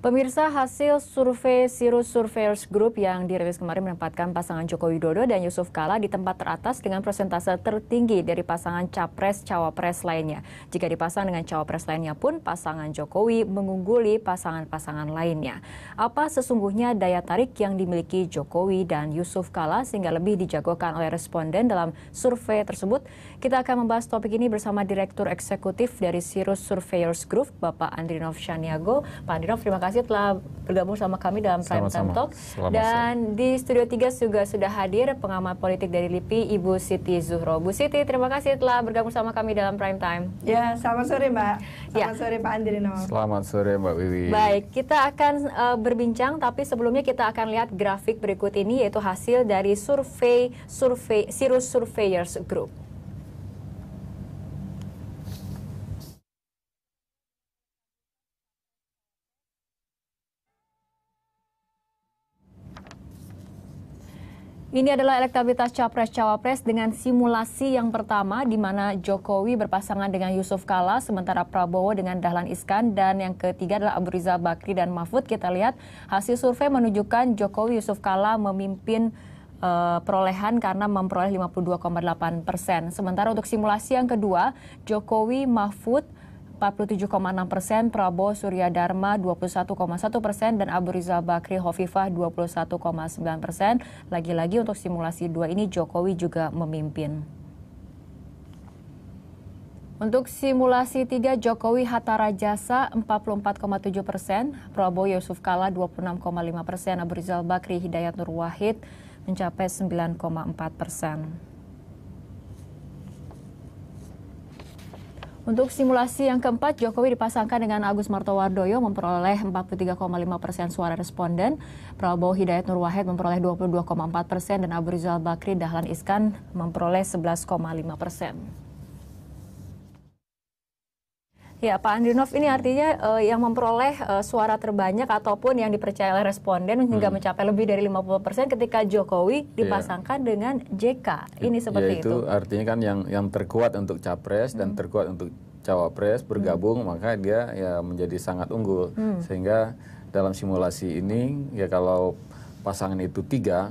Pemirsa, hasil survei Sirus Surveyors Group yang dirilis kemarin menempatkan pasangan Joko Widodo dan Yusuf Kala di tempat teratas dengan persentase tertinggi dari pasangan Capres-Cawapres lainnya. Jika dipasang dengan Cawapres lainnya pun, pasangan Jokowi mengungguli pasangan-pasangan lainnya. Apa sesungguhnya daya tarik yang dimiliki Jokowi dan Yusuf Kala sehingga lebih dijagokan oleh responden dalam survei tersebut? Kita akan membahas topik ini bersama Direktur Eksekutif dari Sirus Surveyors Group, Bapak Andrinov Shaniago. Pak Andrinov, terima kasih kasih telah bergabung sama kami dalam Prime Time Talk. Selamat Dan selamat. di Studio 3 juga sudah hadir pengamat politik dari LIPI, Ibu Siti Zuhro. Bu Siti, terima kasih telah bergabung sama kami dalam Prime Time. Ya, selamat sore Mbak. Ya. Selamat ya. sore Pak Andrino. Selamat sore Mbak Wiwi. Baik, kita akan uh, berbincang, tapi sebelumnya kita akan lihat grafik berikut ini, yaitu hasil dari survei survei Sirus Surveyors Group. Ini adalah elektabilitas capres-cawapres dengan simulasi yang pertama di mana Jokowi berpasangan dengan Yusuf Kala sementara Prabowo dengan Dahlan Iskan dan yang ketiga adalah Abu Rizal Bakri dan Mahfud. Kita lihat hasil survei menunjukkan Jokowi Yusuf Kala memimpin eh, perolehan karena memperoleh 52,8 persen. Sementara untuk simulasi yang kedua, Jokowi Mahfud 47,6 persen, Prabowo Surya Dharma 21,1 persen, dan Abu Rizal Bakri Hovifah 21,9 persen. Lagi-lagi untuk simulasi dua ini Jokowi juga memimpin. Untuk simulasi 3, Jokowi Hatta Rajasa 44,7 persen, Prabowo Yusuf Kala 26,5 persen, Abu Rizal Bakri Hidayat Nur Wahid mencapai 9,4 persen. Untuk simulasi yang keempat, Jokowi dipasangkan dengan Agus Martowardoyo memperoleh 43,5 persen suara responden, Prabowo Hidayat Nur Wahid memperoleh 22,4 persen, dan Abu Rizal Bakri Dahlan Iskan memperoleh 11,5 persen. Ya, Pak Andrinov ini artinya uh, yang memperoleh uh, suara terbanyak ataupun yang dipercaya oleh responden hingga hmm. mencapai lebih dari 50% ketika Jokowi iya. dipasangkan yeah. dengan JK. Ini ya, seperti Yaitu, itu. artinya kan yang yang terkuat untuk capres hmm. dan terkuat untuk cawapres bergabung hmm. maka dia ya menjadi sangat unggul. Hmm. Sehingga dalam simulasi ini ya kalau pasangan itu tiga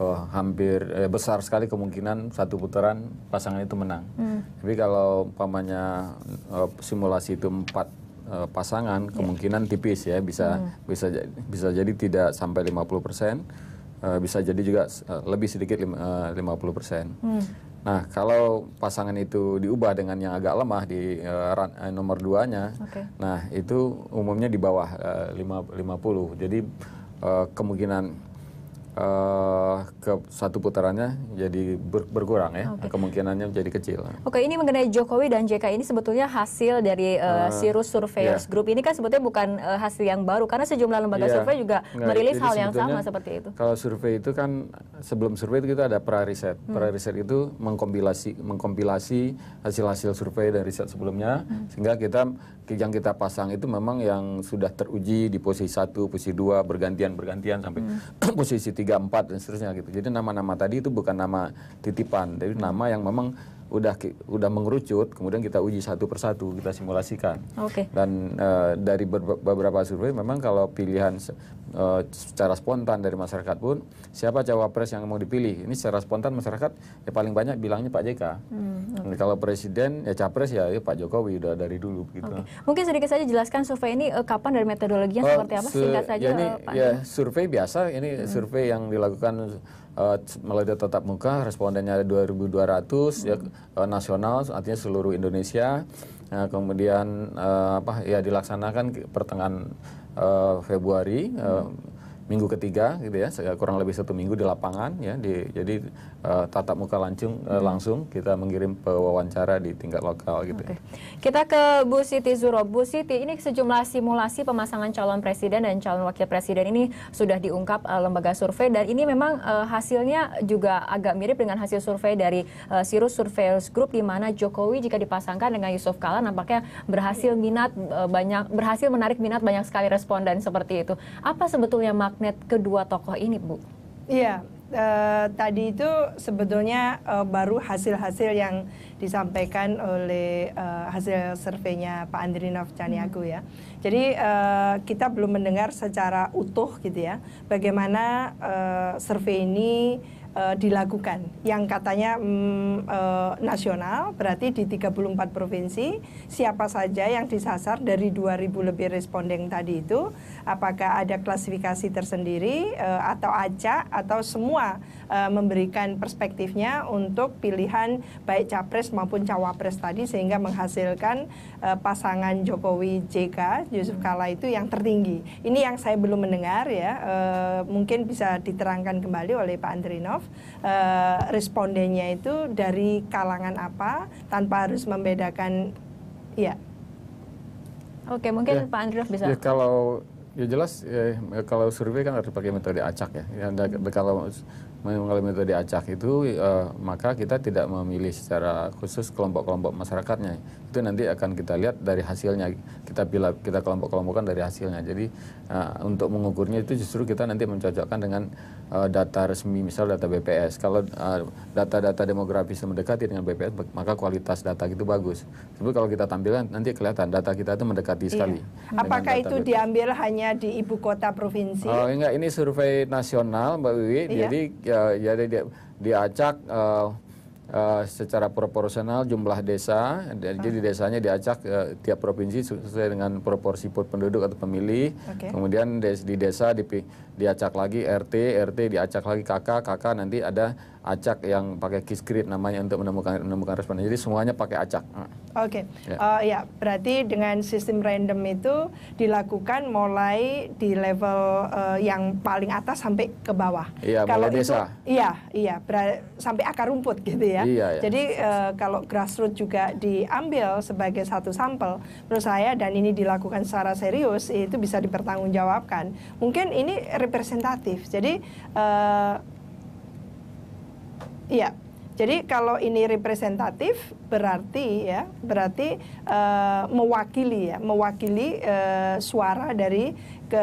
oh, hampir eh, besar sekali kemungkinan satu putaran pasangan itu menang. Hmm. Tapi kalau umpamanya eh, simulasi itu empat eh, pasangan iya. kemungkinan tipis ya bisa hmm. bisa bisa jadi tidak sampai 50 persen, eh, bisa jadi juga eh, lebih sedikit eh, lima, eh, 50 persen. Hmm. Nah, kalau pasangan itu diubah dengan yang agak lemah di uh, nomor duanya, okay. nah itu umumnya di bawah uh, puluh. 50. Jadi uh, kemungkinan uh, ke satu putarannya jadi ber berkurang ya okay. kemungkinannya jadi kecil. Oke okay, ini mengenai Jokowi dan JK ini sebetulnya hasil dari uh, uh, Sirus Surveyors iya. yeah. Group ini kan sebetulnya bukan uh, hasil yang baru karena sejumlah lembaga yeah. survei juga Nggak, merilis hal yang sama seperti itu. Kalau survei itu kan sebelum survei itu kita ada pra riset. Hmm. Pra riset itu mengkompilasi mengkompilasi hasil-hasil survei dari riset sebelumnya hmm. sehingga kita yang kita pasang itu memang yang sudah teruji di posisi satu, posisi dua, bergantian bergantian sampai hmm. posisi tiga, empat dan seterusnya gitu. Jadi nama-nama tadi itu bukan nama titipan, tapi nama yang memang udah udah mengerucut, kemudian kita uji satu persatu, kita simulasikan. Okay. Dan e, dari beberapa survei memang kalau pilihan e, secara spontan dari masyarakat pun siapa cawapres yang mau dipilih, ini secara spontan masyarakat ya paling banyak bilangnya Pak JK. Hmm, okay. kalau presiden ya capres ya, ya Pak Jokowi udah dari dulu gitu. Okay. Mungkin sedikit saja jelaskan survei ini e, kapan dari metodologinya oh, seperti apa singkat saja ya ini, Pak. Ya survei biasa, ini hmm. survei yang dilakukan uh, melalui tatap muka respondennya ada 2.200 hmm. ya uh, nasional artinya seluruh Indonesia nah, kemudian uh, apa ya dilaksanakan pertengahan uh, Februari hmm minggu ketiga gitu ya kurang lebih satu minggu di lapangan ya di jadi uh, tatap muka langsung eh, hmm. uh, langsung kita mengirim pewawancara di tingkat lokal gitu ya. okay. kita ke Bu Siti Zuro Bu Siti ini sejumlah simulasi pemasangan calon presiden dan calon wakil presiden ini sudah diungkap uh, lembaga survei dan ini memang uh, hasilnya juga agak mirip dengan hasil survei dari uh, Sirus Surveyors Group di mana Jokowi jika dipasangkan dengan Yusuf Kala nampaknya berhasil minat uh, banyak berhasil menarik minat banyak sekali responden seperti itu apa sebetulnya mak magnet kedua tokoh ini, Bu? Iya, eh, tadi itu sebetulnya eh, baru hasil-hasil yang disampaikan oleh eh, hasil surveinya Pak Andrinov Caniago ya. Hmm. Jadi eh, kita belum mendengar secara utuh gitu ya, bagaimana eh, survei ini uh, dilakukan yang katanya mm, uh, nasional berarti di 34 provinsi siapa saja yang disasar dari 2000 lebih responden tadi itu apakah ada klasifikasi tersendiri uh, atau acak atau semua uh, memberikan perspektifnya untuk pilihan baik capres maupun cawapres tadi sehingga menghasilkan uh, pasangan Jokowi JK Yusuf Kala itu yang tertinggi ini yang saya belum mendengar ya uh, mungkin bisa diterangkan kembali oleh Pak Andrinov uh, respondennya itu dari kalangan apa tanpa harus membedakan ya. Oke, mungkin ya, Pak Andrew bisa. Ya, kalau ya jelas ya, kalau survei kan harus pakai metode acak ya. ya Anda kalau mengalami metode acak itu uh, maka kita tidak memilih secara khusus kelompok-kelompok masyarakatnya itu nanti akan kita lihat dari hasilnya kita pilih kita kelompok-kelompokkan dari hasilnya jadi uh, untuk mengukurnya itu justru kita nanti mencocokkan dengan uh, data resmi misal data BPS kalau data-data demografis mendekati dengan BPS maka kualitas data itu bagus tapi kalau kita tampilkan nanti kelihatan data kita itu mendekati iya. sekali apakah itu BPS. diambil hanya di ibu kota provinsi oh enggak ini survei nasional Mbak Wiwi iya. jadi ya, jadi ya, di, diacak uh, uh, secara proporsional jumlah desa. Dan, Jadi ah. desanya diacak uh, tiap provinsi sesuai dengan proporsi penduduk atau pemilih. Okay. Kemudian des, di desa di, diacak lagi RT, RT diacak lagi KK, KK nanti ada acak yang pakai key script namanya untuk menemukan menemukan responden. Jadi semuanya pakai acak. Oke, okay. ya. Uh, ya berarti dengan sistem random itu dilakukan mulai di level uh, yang paling atas sampai ke bawah. Iya, kalau mulai desa. iya, iya, sampai akar rumput gitu ya. Iya, iya. Jadi uh, kalau grassroots juga diambil sebagai satu sampel, menurut saya dan ini dilakukan secara serius itu bisa dipertanggungjawabkan. Mungkin ini representatif. Jadi uh, Iya. Jadi kalau ini representatif berarti ya berarti uh, mewakili ya mewakili uh, suara dari ke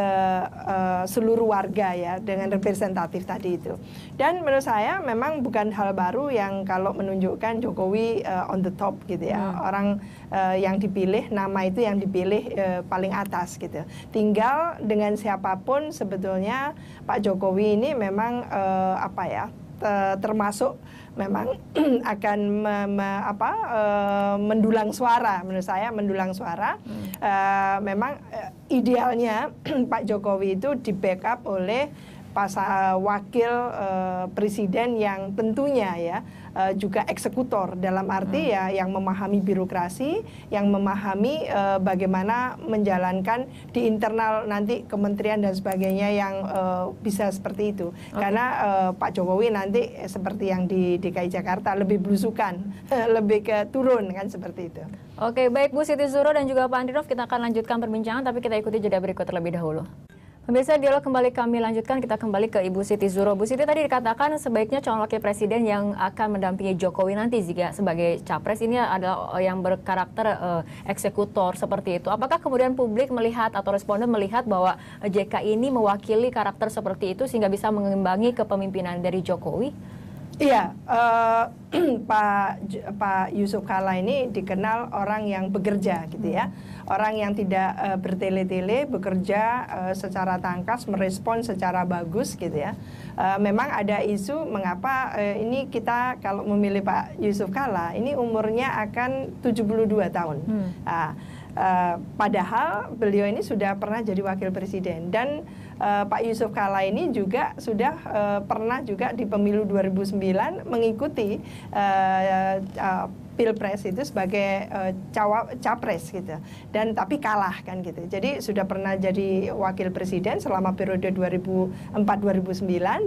uh, seluruh warga ya dengan representatif tadi itu. Dan menurut saya memang bukan hal baru yang kalau menunjukkan Jokowi uh, on the top gitu ya. Hmm. Orang uh, yang dipilih nama itu yang dipilih uh, paling atas gitu. Tinggal dengan siapapun sebetulnya Pak Jokowi ini memang uh, apa ya? Eh, termasuk memang akan me, me, apa, uh, mendulang suara menurut saya mendulang suara hmm. uh, memang uh, idealnya Pak Jokowi itu di backup oleh pasal eh, wakil uh, presiden yang tentunya ya uh, juga eksekutor dalam arti hmm. ya yang memahami birokrasi, yang memahami uh, bagaimana menjalankan di internal nanti kementerian dan sebagainya yang uh, bisa seperti itu. Okay. Karena uh, Pak Jokowi nanti seperti yang di DKI Jakarta lebih belusukan, lebih ke turun kan seperti itu. Oke, okay, baik Bu Siti Zuro dan juga Pak Andrinov kita akan lanjutkan perbincangan tapi kita ikuti jeda berikut terlebih dahulu. Pemirsa dialog kembali kami lanjutkan, kita kembali ke Ibu Siti Zuro. Bu Siti tadi dikatakan sebaiknya calon wakil presiden yang akan mendampingi Jokowi nanti jika sebagai capres ini adalah eh, yang berkarakter uh, eksekutor seperti itu. Apakah kemudian publik melihat atau responden melihat bahwa eh, JK ini mewakili karakter seperti itu sehingga bisa mengimbangi kepemimpinan dari Jokowi? Iya, uh, Pak Pak Yusuf Kala ini dikenal orang yang bekerja gitu ya. Hmm. Orang yang tidak uh, bertele-tele, bekerja uh, secara tangkas, merespon secara bagus gitu ya. Uh, memang ada isu mengapa uh, ini kita kalau memilih Pak Yusuf Kala, ini umurnya akan 72 tahun. Hmm. Uh, uh, padahal beliau ini sudah pernah jadi wakil presiden dan uh, Pak Yusuf Kala ini juga sudah uh, pernah juga di pemilu 2009 mengikuti uh, uh, pilpres itu sebagai uh, cawa, capres gitu dan tapi kalah kan gitu jadi sudah pernah jadi wakil presiden selama periode 2004-2009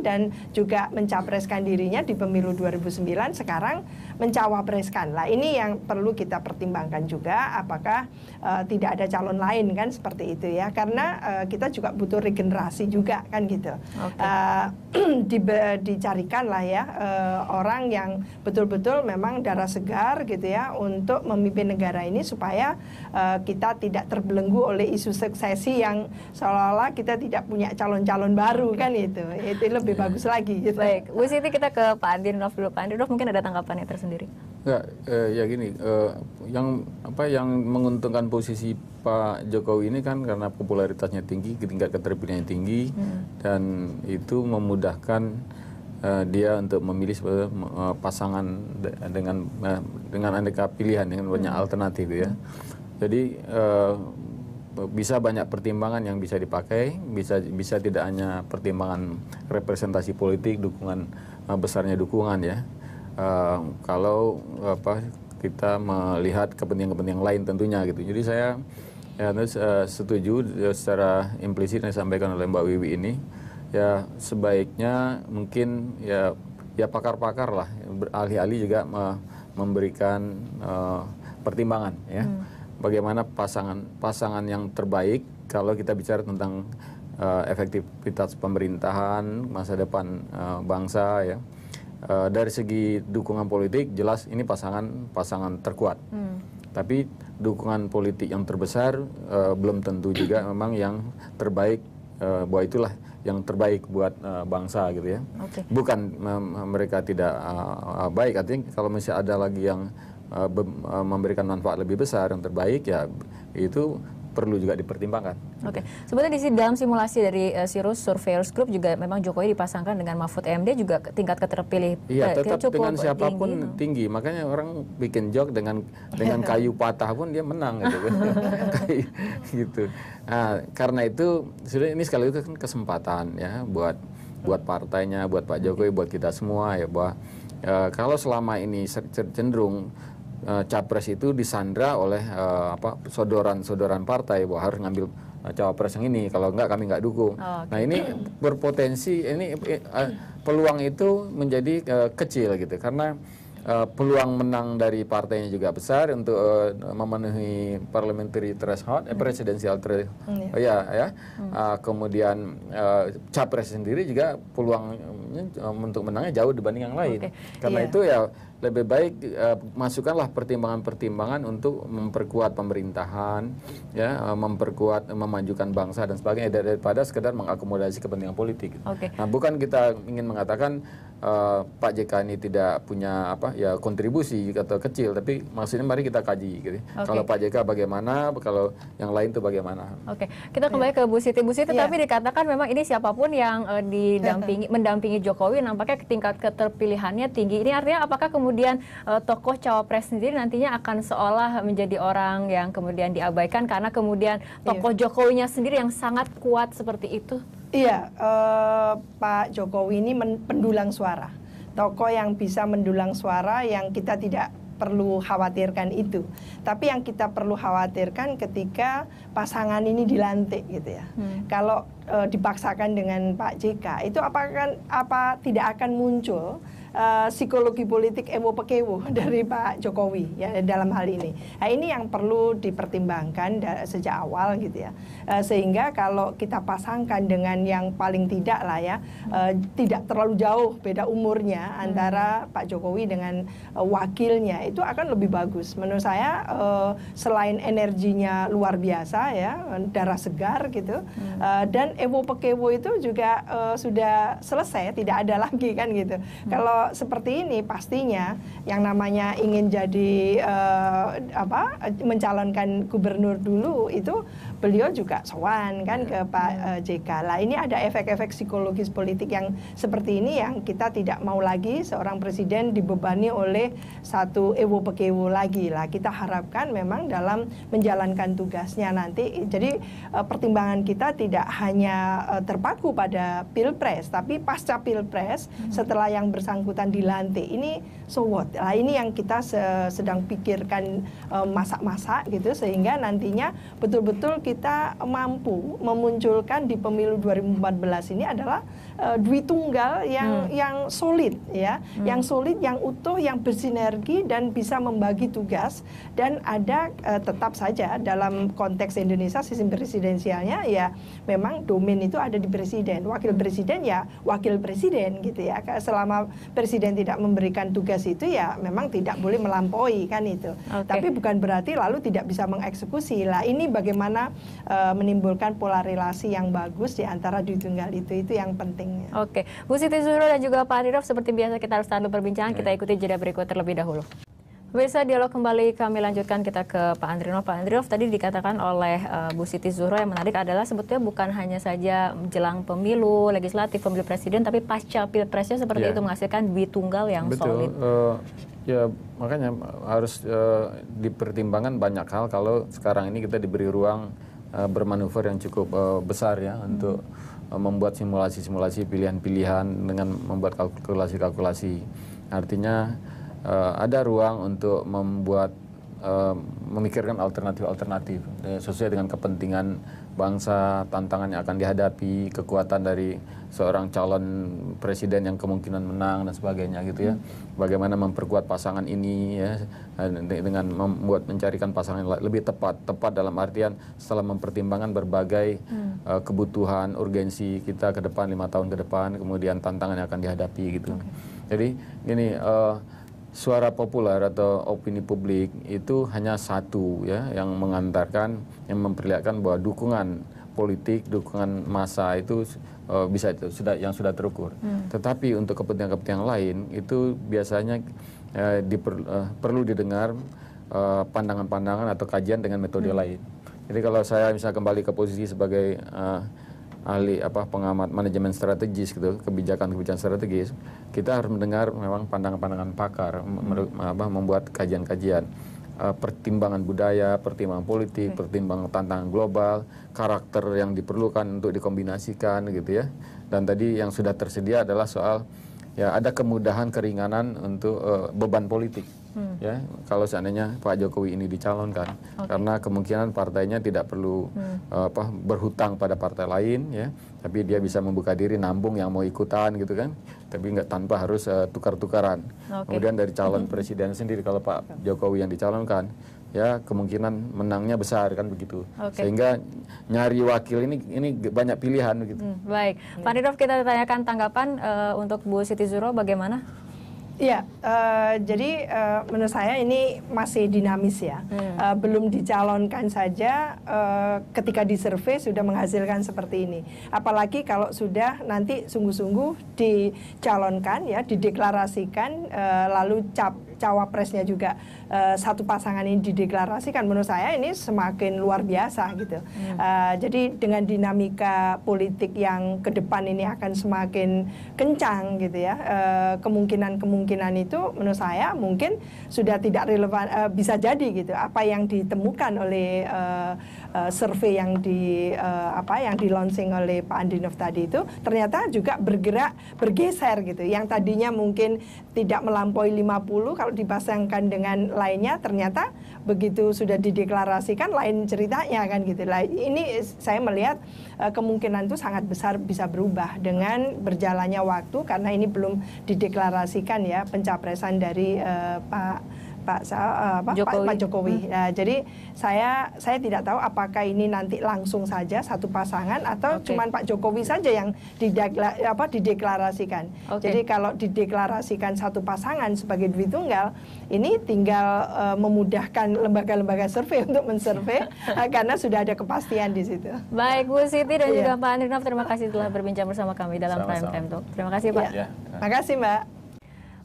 dan juga mencapreskan dirinya di pemilu 2009 sekarang mencawapreskan. Lah ini yang perlu kita pertimbangkan juga apakah uh, tidak ada calon lain kan seperti itu ya. Karena uh, kita juga butuh regenerasi juga kan gitu. Okay. Eh, uh, di, dicarikan lah ya uh, orang yang betul-betul memang darah segar gitu ya untuk memimpin negara ini supaya uh, kita tidak terbelenggu oleh isu suksesi yang seolah-olah kita tidak punya calon-calon baru kan itu. Itu lebih iya. bagus lagi gitu. Baik, Bu Siti kita ke Pak Andinov dulu. Pak Andinov mungkin ada tanggapannya tersendiri sendiri? Enggak, eh, ya gini, eh, yang apa yang menguntungkan posisi Pak Jokowi ini kan karena popularitasnya tinggi, tingkat keterpilihannya tinggi, hmm. dan itu memudahkan eh, dia untuk memilih eh, pasangan dengan eh, dengan aneka pilihan, dengan banyak hmm. alternatif ya. Hmm. Jadi eh, bisa banyak pertimbangan yang bisa dipakai, bisa bisa tidak hanya pertimbangan representasi politik, dukungan eh, besarnya dukungan ya, uh, kalau apa kita melihat kepentingan-kepentingan lain tentunya gitu. Jadi saya ya uh, setuju eh, secara implisit yang disampaikan oleh Mbak Wiwi ini ya sebaiknya mungkin ya ya pakar-pakar lah ahli-ahli juga uh, memberikan uh, pertimbangan ya. Hmm. Bagaimana pasangan pasangan yang terbaik kalau kita bicara tentang uh, efektivitas pemerintahan, masa depan uh, bangsa ya uh, dari segi dukungan politik jelas ini pasangan pasangan terkuat. Hmm. Tapi dukungan politik yang terbesar uh, belum tentu juga memang yang terbaik uh, eh, buat itulah yang terbaik buat uh, bangsa gitu ya. Okay. Bukan mereka tidak uh, baik artinya kalau masih ada lagi yang uh, memberikan manfaat lebih besar yang terbaik ya itu perlu juga dipertimbangkan. Oke, okay. sebenarnya di dalam simulasi dari uh, eh, Sirus Surveyors Group juga memang Jokowi dipasangkan dengan Mahfud MD juga tingkat keterpilih. Iya, eh, tetap dengan siapapun tinggi, tinggi. Makanya orang bikin jok dengan dengan kayu patah pun dia menang gitu. Kan. gitu. Nah, karena itu sudah ini sekali itu kan kesempatan ya buat buat partainya, buat Pak Jokowi, buat kita semua ya bahwa e, eh, kalau selama ini cenderung uh, capres itu disandra oleh uh, apa sodoran-sodoran partai bahwa harus ngambil uh, cawapres yang ini kalau enggak kami enggak dukung. Oh, okay. Nah, ini berpotensi ini uh, peluang itu menjadi uh, kecil gitu karena uh, peluang menang dari partainya juga besar untuk uh, memenuhi parliamentary threshold, eh, hmm. presidensial threshold, hmm, oh, iya. iya, ya, ya. Uh, kemudian uh, capres sendiri juga peluang uh, untuk menangnya jauh dibanding yang lain. Okay. Karena yeah. itu ya lebih baik uh, masukkanlah pertimbangan-pertimbangan untuk memperkuat pemerintahan ya uh, memperkuat memajukan bangsa dan sebagainya daripada sekedar mengakomodasi kepentingan politik. Okay. Nah, bukan kita ingin mengatakan uh, Pak JK ini tidak punya apa ya kontribusi atau kecil tapi maksudnya mari kita kaji gitu. Ya. Okay. Kalau Pak JK bagaimana, kalau yang lain itu bagaimana. Oke. Okay. Kita kembali ke Bu Siti. Bu Siti yeah. tapi dikatakan memang ini siapapun yang uh, didampingi iya. mendampingi Jokowi nampaknya tingkat keterpilihannya tinggi. Ini artinya apakah kemudian kemudian uh, tokoh cawapres sendiri nantinya akan seolah menjadi orang yang kemudian diabaikan karena kemudian iya. tokoh iya. Jokowinya sendiri yang sangat kuat seperti itu? Iya, uh, Pak Jokowi ini pendulang suara. Tokoh yang bisa mendulang suara yang kita tidak perlu khawatirkan itu. Tapi yang kita perlu khawatirkan ketika pasangan ini dilantik gitu ya. Hmm. Kalau e, dipaksakan dengan Pak JK itu apakah apa tidak akan muncul Eh, psikologi politik emo pekewo dari Pak Jokowi ya dalam hal ini. Nah, ini yang perlu dipertimbangkan sejak awal gitu ya. Uh, sehingga kalau kita pasangkan dengan yang paling tidak lah ya, uh, tidak terlalu jauh beda umurnya hmm. antara Pak Jokowi dengan uh, wakilnya itu akan lebih bagus. Menurut saya uh, selain energinya luar biasa ya, darah segar gitu. Hmm. Uh, dan emo pekewo itu juga uh, sudah selesai, tidak ada lagi kan gitu. Hmm. Kalau seperti ini pastinya yang namanya ingin jadi eh, apa mencalonkan gubernur dulu itu beliau juga sowan kan iya. ke Pak uh, iya. eh, JK. Lah ini ada efek-efek psikologis politik yang seperti ini yang kita tidak mau lagi seorang presiden dibebani oleh satu ewo pekewo lagi lah. Kita harapkan memang dalam menjalankan tugasnya nanti jadi uh, pertimbangan kita tidak hanya uh, terpaku pada Pilpres tapi pasca Pilpres hmm. setelah yang bersangkutan dilantik. Ini so what? Lah ini yang kita se sedang pikirkan masak-masak uh, gitu sehingga nantinya betul-betul kita mampu memunculkan di pemilu 2014 ini adalah uh, eh, dwi tunggal yang hmm. yang solid ya, hmm. yang solid, yang utuh, yang bersinergi dan bisa membagi tugas dan ada uh, tetap saja dalam konteks Indonesia sistem presidensialnya ya memang domain itu ada di presiden, wakil hmm. presiden ya wakil presiden gitu ya. Selama presiden tidak memberikan tugas itu ya memang tidak boleh melampaui kan itu. Okay. Tapi bukan berarti lalu tidak bisa mengeksekusi. Lah ini bagaimana uh, menimbulkan pola relasi yang bagus di antara dwi tunggal itu itu yang penting lainnya. Oke, Bu Siti Zuhro dan juga Pak Anirof seperti biasa kita harus tahan perbincangan, kita iya. ikuti jeda berikut terlebih dahulu. Bisa dialog kembali kami lanjutkan kita ke Pak Andrinov. Pak Andrinov tadi dikatakan oleh uh, Bu Siti Zuhro yang menarik adalah sebetulnya bukan hanya saja jelang pemilu legislatif, pemilu presiden, tapi pasca pilpresnya seperti yeah. itu menghasilkan duit tunggal yang Betul. solid. Uh, ya makanya harus uh, dipertimbangkan banyak hal kalau sekarang ini kita diberi ruang uh, bermanuver yang cukup uh, besar ya hmm. untuk Eh, membuat simulasi-simulasi pilihan-pilihan dengan membuat kalkulasi-kalkulasi. Artinya eh, ada ruang untuk membuat Eh, memikirkan alternatif-alternatif eh, sesuai dengan kepentingan bangsa, tantangan yang akan dihadapi, kekuatan dari seorang calon presiden yang kemungkinan menang dan sebagainya gitu ya. Bagaimana memperkuat pasangan ini ya eh, dengan membuat mencarikan pasangan yang lebih tepat, tepat dalam artian setelah mempertimbangkan berbagai hmm. uh, kebutuhan, urgensi kita ke depan lima tahun ke depan, kemudian tantangan yang akan dihadapi gitu. Okay. Jadi gini. Uh, suara populer atau opini publik itu hanya satu ya yang mengantarkan yang memperlihatkan bahwa dukungan politik dukungan massa itu uh, bisa sudah yang sudah terukur. Hmm. Tetapi untuk kepentingan-kepentingan lain itu biasanya uh, diper, uh, perlu didengar pandangan-pandangan atau kajian dengan metode hmm. lain. Jadi kalau saya misalnya kembali ke posisi sebagai uh, ahli apa pengamat manajemen strategis gitu kebijakan-kebijakan strategis kita harus mendengar memang pandangan-pandangan pakar hmm. apa, membuat kajian-kajian uh, pertimbangan budaya pertimbangan politik okay. pertimbangan tantangan global karakter yang diperlukan untuk dikombinasikan gitu ya dan tadi yang sudah tersedia adalah soal ya ada kemudahan keringanan untuk uh, beban politik Hmm. Ya, kalau seandainya Pak Jokowi ini dicalonkan, okay. karena kemungkinan partainya tidak perlu hmm. Eh, apa berhutang pada partai lain, ya, tapi dia bisa membuka diri nambung yang mau ikutan gitu kan, tapi nggak tanpa harus uh, tukar-tukaran. Okay. Kemudian dari calon hmm. presiden sendiri, kalau Pak Jokowi yang dicalonkan, ya kemungkinan menangnya besar kan begitu okay. sehingga nyari wakil ini ini banyak pilihan begitu hmm, baik Pak Nidov kita tanyakan tanggapan uh, untuk Bu Siti Zuro bagaimana Ya, uh, jadi uh, menurut saya ini masih dinamis ya. Hmm. Uh, belum dicalonkan saja uh, ketika disurvei sudah menghasilkan seperti ini. Apalagi kalau sudah nanti sungguh-sungguh dicalonkan ya, dideklarasikan uh, lalu cap cawapresnya juga uh, satu pasangan ini dideklarasikan menurut saya ini semakin luar biasa gitu. Hmm. Uh, jadi dengan dinamika politik yang ke depan ini akan semakin kencang gitu ya. Eh, kemungkinan-kemungkinan uh, itu menurut saya mungkin sudah tidak relevan uh, bisa jadi gitu apa yang ditemukan oleh uh, Eh, survei yang di uh, apa yang di launching oleh Pak Andinov tadi itu ternyata juga bergerak bergeser gitu. Yang tadinya mungkin tidak melampaui 50 kalau dipasangkan dengan lainnya ternyata begitu sudah dideklarasikan lain ceritanya kan gitu. Ini saya melihat uh, kemungkinan itu sangat besar bisa berubah dengan berjalannya waktu karena ini belum dideklarasikan ya pencapresan dari uh, Pak Pak uh, Pak Jokowi. Pak, Jokowi. Hmm. Nah, jadi saya saya tidak tahu apakah ini nanti langsung saja satu pasangan atau okay. cuman Pak Jokowi saja yang didekla, apa dideklarasikan. Okay. Jadi kalau dideklarasikan satu pasangan sebagai duit tunggal, ini tinggal uh, memudahkan lembaga-lembaga survei untuk mensurvei uh, karena sudah ada kepastian di situ. Baik Bu Siti dan yeah. juga iya. Pak Andrinov, terima kasih telah berbincang bersama kami dalam Sama -sama. Prime Time Talk. Terima kasih Pak. Yeah. Terima kasih Mbak.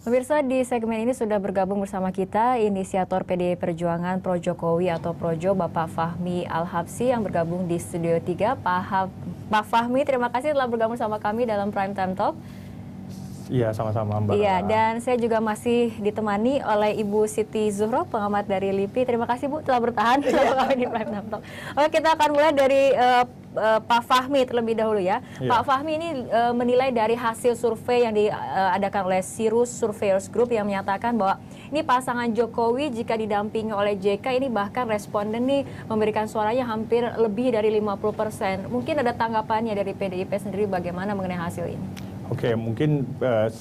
Pemirsa di segmen ini sudah bergabung bersama kita inisiator PDI Perjuangan Pro Jokowi atau Projo Bapak Fahmi Alhabsi yang bergabung di Studio 3. Pak, Pak Fahmi, terima kasih telah bergabung sama kami dalam Prime Time Talk. Iya, sama-sama Mbak. Iya, dan saya juga masih ditemani oleh Ibu Siti Zuhro, pengamat dari LIPI. Terima kasih Bu telah bertahan di Prime Talk. Oke, kita akan mulai dari uh, uh, Pak Fahmi terlebih dahulu ya. ya. Pak Fahmi ini uh, menilai dari hasil survei yang diadakan oleh Sirus Surveyors Group yang menyatakan bahwa ini pasangan Jokowi jika didampingi oleh JK ini bahkan responden nih memberikan suaranya hampir lebih dari 50%. Mungkin ada tanggapannya dari PDIP sendiri bagaimana mengenai hasil ini? Oke, okay, mungkin uh,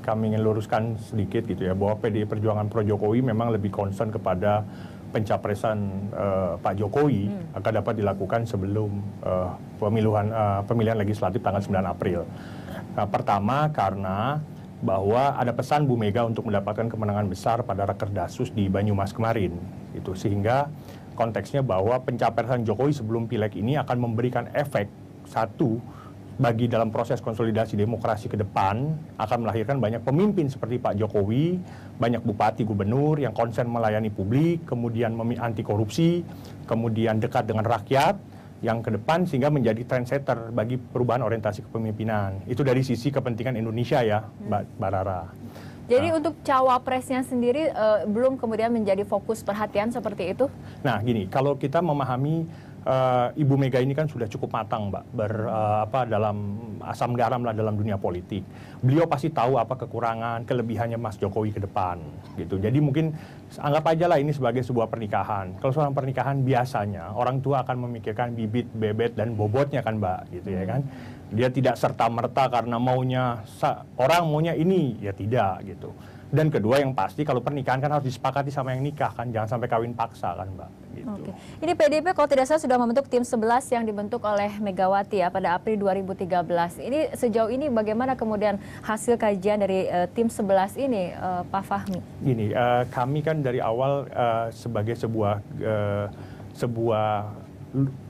kami ingin luruskan sedikit gitu ya bahwa PDI Perjuangan pro Jokowi memang lebih concern kepada pencapresan uh, Pak Jokowi hmm. akan dapat dilakukan sebelum uh, eh, pemilihan uh, pemilihan legislatif tanggal 9 April. Nah, pertama karena bahwa ada pesan Bu Mega untuk mendapatkan kemenangan besar pada Rakerdasus di Banyumas kemarin. Itu sehingga konteksnya bahwa pencapresan Jokowi sebelum Pileg ini akan memberikan efek satu bagi dalam proses konsolidasi demokrasi ke depan akan melahirkan banyak pemimpin seperti Pak Jokowi, banyak bupati, gubernur yang konsen melayani publik, kemudian anti korupsi, kemudian dekat dengan rakyat yang ke depan sehingga menjadi trendsetter bagi perubahan orientasi kepemimpinan. Itu dari sisi kepentingan Indonesia ya, hmm. Mbak hmm. Barara. Jadi nah. untuk cawapresnya sendiri eh, belum kemudian menjadi fokus perhatian seperti itu? Nah, gini, kalau kita memahami uh, Ibu Mega ini kan sudah cukup matang, Mbak, ber uh, apa dalam asam garam lah dalam dunia politik. Beliau pasti tahu apa kekurangan, kelebihannya Mas Jokowi ke depan, gitu. Jadi mungkin anggap aja lah ini sebagai sebuah pernikahan. Kalau seorang pernikahan biasanya orang tua akan memikirkan bibit, bebet dan bobotnya kan, Mbak, gitu ya kan dia tidak serta merta karena maunya orang maunya ini ya tidak gitu dan kedua yang pasti kalau pernikahan kan harus disepakati sama yang nikah kan, jangan sampai kawin paksa kan Mbak. Gitu. Oke. Ini PDP kalau tidak salah sudah membentuk tim 11 yang dibentuk oleh Megawati ya pada April 2013. Ini sejauh ini bagaimana kemudian hasil kajian dari uh, tim 11 ini uh, Pak Fahmi? Ini uh, kami kan dari awal uh, sebagai sebuah uh, sebuah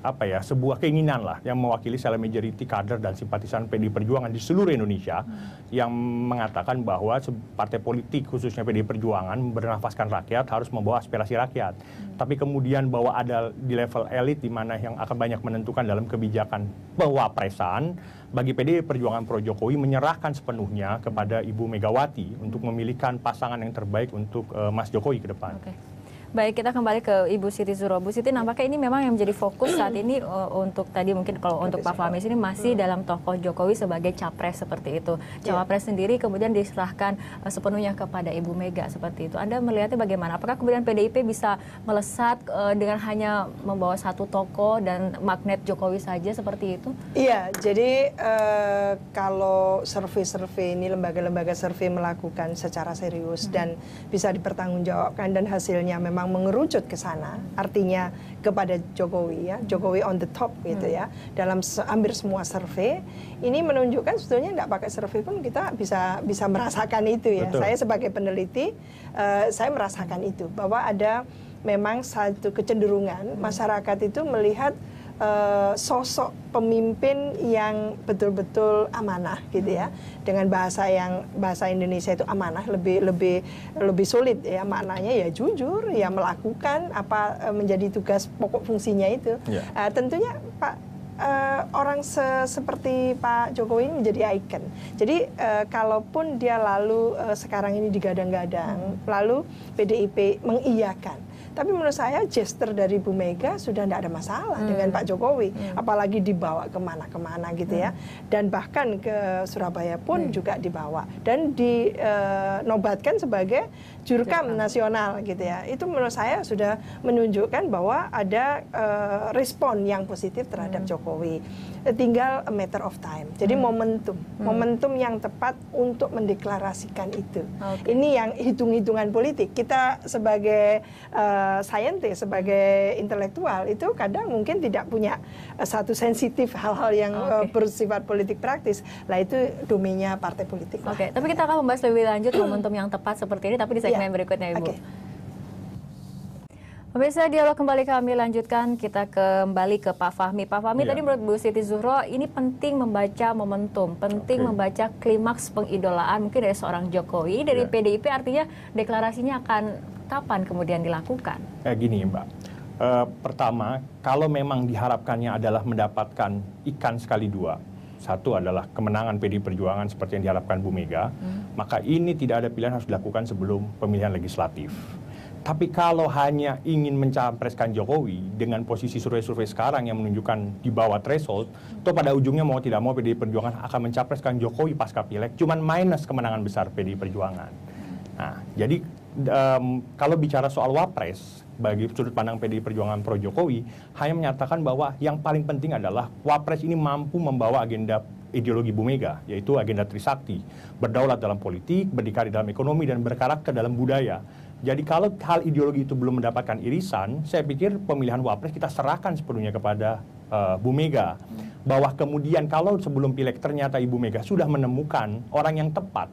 apa ya sebuah keinginan lah yang mewakili salah majority kader dan simpatisan PD Perjuangan di seluruh Indonesia hmm. yang mengatakan bahwa partai politik khususnya PD Perjuangan bernafaskan rakyat harus membawa aspirasi rakyat. Hmm. Tapi kemudian bahwa ada di level elit di mana yang akan banyak menentukan dalam kebijakan bahwa presan bagi PD Perjuangan Pro Jokowi menyerahkan sepenuhnya kepada Ibu Megawati untuk memilihkan pasangan yang terbaik untuk uh, Mas Jokowi ke depan. Okay. Baik, kita kembali ke Ibu Siti Zuro. Bu Siti, nampaknya ini memang yang menjadi fokus saat ini eh, untuk tadi mungkin kalau untuk Pak Fahmi ini masih hmm. dalam tokoh Jokowi sebagai capres seperti itu. Iya. Cawapres yeah. sendiri kemudian diserahkan eh, sepenuhnya kepada Ibu Mega seperti itu. Anda melihatnya bagaimana? Apakah kemudian PDIP bisa melesat eh, dengan hanya membawa satu tokoh dan magnet Jokowi saja seperti itu? Iya, yeah, jadi uh, kalau survei-survei ini lembaga-lembaga survei melakukan secara serius hmm. dan bisa dipertanggungjawabkan dan hasilnya memang memang mengerucut ke sana, artinya kepada Jokowi ya, Jokowi on the top gitu hmm. ya. Dalam hampir semua survei ini menunjukkan sebetulnya tidak pakai survei pun kita bisa bisa merasakan itu ya. Betul. Saya sebagai peneliti uh, saya merasakan itu bahwa ada memang satu kecenderungan masyarakat itu melihat Eh, sosok pemimpin yang betul-betul amanah gitu ya dengan bahasa yang bahasa Indonesia itu amanah lebih lebih lebih sulit ya maknanya ya jujur ya melakukan apa eh, menjadi tugas pokok fungsinya itu yeah. Ya. uh, tentunya Pak uh, orang se seperti Pak Jokowi ini menjadi ikon. Jadi uh, kalaupun dia lalu uh, sekarang ini digadang-gadang, lalu PDIP mengiyakan tapi menurut saya gesture dari Bu Mega sudah tidak ada masalah hmm. dengan Pak Jokowi, hmm. apalagi dibawa kemana-kemana gitu ya. hmm. ya. Dan bahkan ke Surabaya pun hmm. juga dibawa dan dinobatkan eh, sebagai jurkam nasional gitu ya. Itu menurut saya sudah menunjukkan bahwa ada uh, respon yang positif terhadap hmm. Jokowi. Eh, tinggal a matter of time. Jadi hmm. momentum, hmm. momentum yang tepat untuk mendeklarasikan itu. Okay. Ini yang hitung-hitungan politik. Kita sebagai uh, Eh, saintis sebagai intelektual itu kadang mungkin tidak punya eh, satu sensitif hal-hal yang eh, okay. bersifat politik praktis lah itu domainnya partai politik oke okay. tapi kita akan membahas lebih lanjut momentum yang tepat seperti ini tapi di segmen yeah. berikutnya ibu okay. Pemirsa dialog kembali kami lanjutkan kita kembali ke Pak Fahmi. Pak Fahmi ya. tadi menurut Bu Siti Zuhro ini penting membaca momentum, penting okay. membaca klimaks pengidolaan mungkin dari seorang Jokowi dari ya. PDIP artinya deklarasinya akan kapan kemudian dilakukan? Kayak eh, gini Mbak. E, pertama, kalau memang diharapkannya adalah mendapatkan ikan sekali dua, satu adalah kemenangan PDI Perjuangan seperti yang diharapkan Bu Mega, hmm. maka ini tidak ada pilihan harus dilakukan sebelum pemilihan legislatif. Tapi kalau hanya ingin mencapreskan Jokowi dengan posisi survei-survei sekarang yang menunjukkan di bawah threshold, itu pada ujungnya mau tidak mau PDI Perjuangan akan mencapreskan Jokowi pasca pilek, cuman minus kemenangan besar PDI Perjuangan. Nah, jadi um, kalau bicara soal wapres, bagi sudut pandang PDI Perjuangan pro Jokowi, hanya menyatakan bahwa yang paling penting adalah wapres ini mampu membawa agenda ideologi Bu Mega, yaitu agenda Trisakti, berdaulat dalam politik, berdikari dalam ekonomi, dan berkarakter dalam budaya jadi kalau hal ideologi itu belum mendapatkan irisan, saya pikir pemilihan wapres kita serahkan sepenuhnya kepada uh, Bu Mega. Bahwa kemudian kalau sebelum pilek ternyata Ibu Mega sudah menemukan orang yang tepat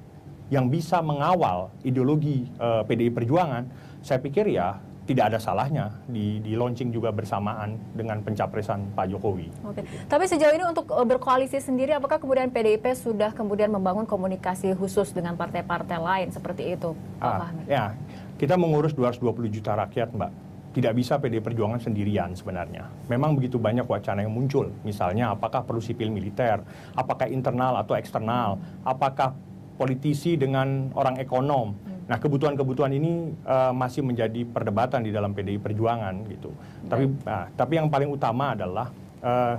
yang bisa mengawal ideologi uh, eh, PDI Perjuangan, saya pikir ya tidak ada salahnya di, di launching juga bersamaan dengan pencapresan Pak Jokowi. Oke. Tapi sejauh ini untuk eh, berkoalisi sendiri, apakah kemudian PDIP sudah kemudian membangun komunikasi khusus dengan partai-partai lain seperti itu, Pak ah, Fahmi? Ya, kita mengurus 220 juta rakyat, Mbak. Tidak bisa PD Perjuangan sendirian sebenarnya. Memang begitu banyak wacana yang muncul. Misalnya apakah perlu sipil militer, apakah internal atau eksternal, apakah politisi dengan orang ekonom. Hmm. Nah, kebutuhan-kebutuhan ini uh, masih menjadi perdebatan di dalam PDI Perjuangan gitu. Ya. Tapi nah, tapi yang paling utama adalah uh,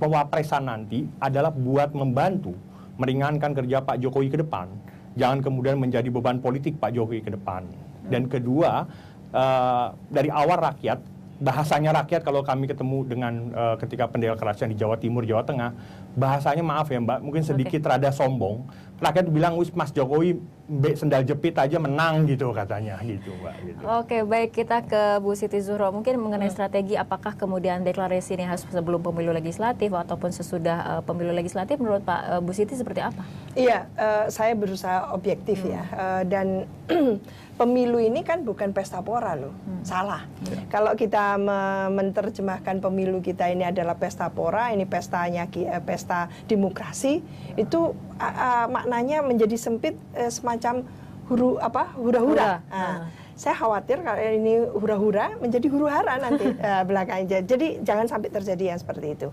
pewapresan nanti adalah buat membantu meringankan kerja Pak Jokowi ke depan jangan kemudian menjadi beban politik Pak Jokowi ke depan. Dan kedua, uh, dari awal rakyat, bahasanya rakyat kalau kami ketemu dengan uh, ketika pendekar kerajaan di Jawa Timur, Jawa Tengah, bahasanya maaf ya Mbak, mungkin sedikit okay. rada sombong. Rakyat bilang, wis Mas Jokowi be sendal jepit aja menang gitu katanya gitu Mbak. Gitu. Oke, okay, baik kita ke Bu Siti Zuhro. Mungkin mengenai hmm. strategi apakah kemudian deklarasi ini harus sebelum pemilu legislatif ataupun sesudah uh, pemilu legislatif menurut Pak uh, Bu Siti seperti apa? Iya, uh, saya berusaha objektif ya. hmm. ya uh, dan pemilu ini kan bukan pesta pora loh, hmm. salah. Yeah. Kalau kita me menerjemahkan pemilu kita ini adalah pesta pora, ini pestanya eh, pesta demokrasi, yeah. itu uh, uh, maknanya menjadi sempit uh, semacam huru apa hura-hura. Hura. Nah, uh saya khawatir kalau ini hura-hura menjadi huru-hara nanti uh, eh, belakangnya. Jadi jangan sampai terjadi yang seperti itu.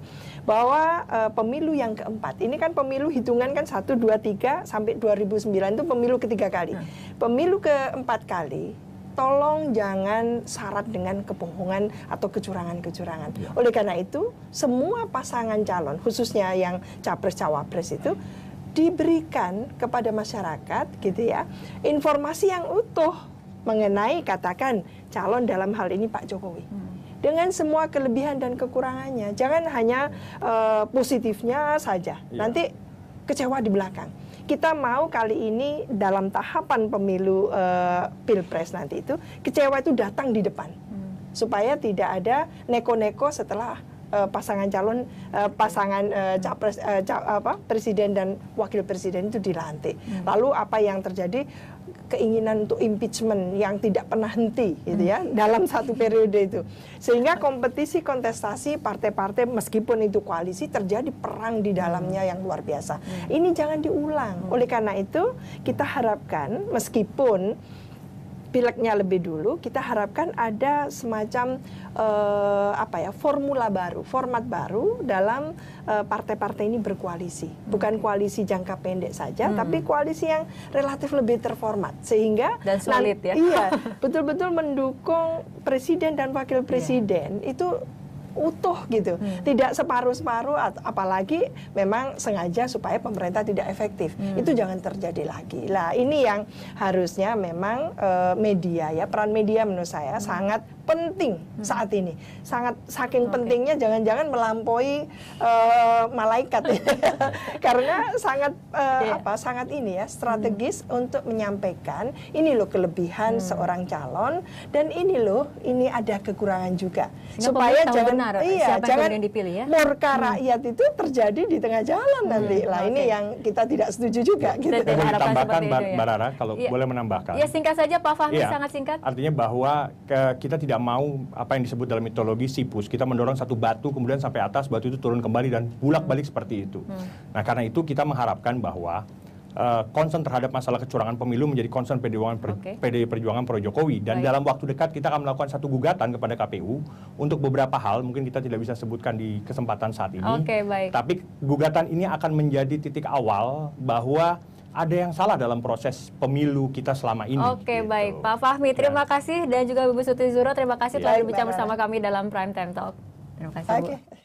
Bahwa uh, pemilu yang keempat, ini kan pemilu hitungan kan 1, 2, 3 sampai 2009 itu pemilu ketiga kali. Hmm. Pemilu keempat kali tolong jangan syarat dengan kebohongan atau kecurangan-kecurangan. Ya. Oleh karena itu, semua pasangan calon, khususnya yang capres-cawapres itu, diberikan kepada masyarakat gitu ya informasi yang utuh mengenai katakan calon dalam hal ini Pak Jokowi. Hmm dengan semua kelebihan dan kekurangannya. Jangan hanya uh, positifnya saja. Yeah. Nanti kecewa di belakang. Kita mau kali ini dalam tahapan pemilu uh, pilpres nanti itu kecewa itu datang di depan hmm. supaya tidak ada neko-neko setelah uh, pasangan calon uh, pasangan uh, capres uh, cap, apa presiden dan wakil presiden itu dilantik. Hmm. Lalu apa yang terjadi keinginan untuk impeachment yang tidak pernah henti gitu ya hmm. dalam satu periode itu sehingga kompetisi kontestasi partai-partai meskipun itu koalisi terjadi perang di dalamnya hmm. yang luar biasa hmm. ini jangan diulang oleh karena itu kita harapkan meskipun pileknya lebih dulu, kita harapkan ada semacam uh, apa ya formula baru, format baru dalam eh, partai-partai uh, ini berkoalisi, bukan hmm. koalisi jangka pendek saja, hmm. tapi koalisi yang relatif lebih terformat sehingga dan sulit ya, iya betul-betul mendukung presiden dan wakil iya. presiden yeah. itu utuh gitu, hmm. tidak separuh-separuh apalagi memang sengaja supaya pemerintah tidak efektif. Hmm. Itu jangan terjadi lagi. Lah ini yang harusnya memang uh, media ya peran media menurut saya hmm. sangat penting hmm. saat ini. Sangat saking okay. pentingnya jangan-jangan melampaui uh, malaikat ya. Karena sangat uh, eh, yeah. apa? sangat ini ya, strategis hmm. untuk menyampaikan ini loh kelebihan hmm. seorang calon dan ini loh ini ada kekurangan juga. Sehingga supaya jangan iya, jangan dipilih ya. Murka hmm. rakyat itu terjadi di tengah jalan hmm. nanti. Lah okay. ini yang kita tidak setuju juga ya, gitu. Kita tidak tambahkan Mbak ya. Barara kalau ya. boleh menambahkan. Ya singkat saja Pak Fahmi ya. sangat singkat. Artinya bahwa ke, kita tidak mau apa yang disebut dalam mitologi sipus. Kita mendorong satu batu kemudian sampai atas batu itu turun kembali dan bulak balik seperti itu. Hmm. Nah, karena itu kita mengharapkan bahwa uh, terhadap masalah kecurangan pemilu menjadi concern PDI Perjuangan, per, okay. Perjuangan Pro Jokowi dan Baik. dalam waktu dekat kita akan melakukan satu gugatan kepada KPU untuk beberapa hal mungkin kita tidak bisa sebutkan di kesempatan saat ini. Okay, Tapi gugatan ini akan menjadi titik awal bahwa ada yang salah dalam proses pemilu kita selama ini. Oke, gitu. baik. Pak Fahmi, ya. terima ya. kasih dan juga Bu Suti Zuro, terima kasih ya. telah berbicara bersama kami dalam Prime Time Talk. Terima kasih, okay. Bu.